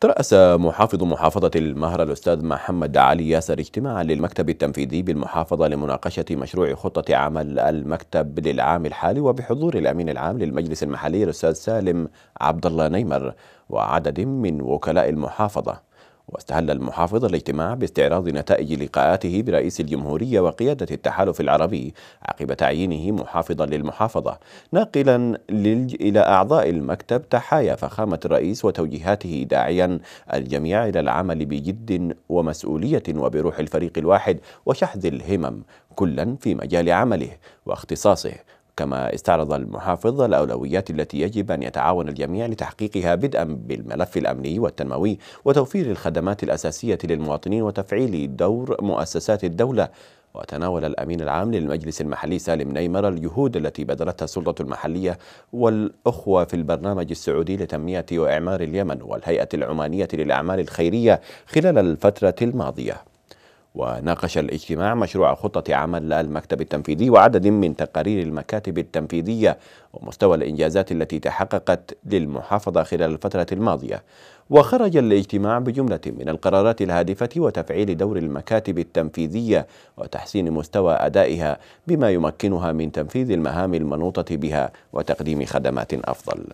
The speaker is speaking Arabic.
ترأس محافظ محافظة المهرة الأستاذ محمد علي ياسر اجتماعا للمكتب التنفيذي بالمحافظة لمناقشة مشروع خطة عمل المكتب للعام الحالي وبحضور الأمين العام للمجلس المحلي الأستاذ سالم عبد الله نيمر وعدد من وكلاء المحافظة واستهل المحافظ الاجتماع باستعراض نتائج لقاءاته برئيس الجمهورية وقيادة التحالف العربي عقب تعيينه محافظا للمحافظة ناقلا للج... إلى أعضاء المكتب تحايا فخامة الرئيس وتوجيهاته داعيا الجميع إلى العمل بجد ومسؤولية وبروح الفريق الواحد وشحذ الهمم كلا في مجال عمله واختصاصه كما استعرض المحافظ الأولويات التي يجب أن يتعاون الجميع لتحقيقها بدءا بالملف الأمني والتنموي وتوفير الخدمات الأساسية للمواطنين وتفعيل دور مؤسسات الدولة وتناول الأمين العام للمجلس المحلي سالم نيمر الجهود التي بذلتها السلطة المحلية والأخوة في البرنامج السعودي لتنمية وإعمار اليمن والهيئة العمانية للأعمال الخيرية خلال الفترة الماضية وناقش الاجتماع مشروع خطة عمل المكتب التنفيذي وعدد من تقارير المكاتب التنفيذية ومستوى الإنجازات التي تحققت للمحافظة خلال الفترة الماضية وخرج الاجتماع بجملة من القرارات الهادفة وتفعيل دور المكاتب التنفيذية وتحسين مستوى أدائها بما يمكنها من تنفيذ المهام المنوطة بها وتقديم خدمات أفضل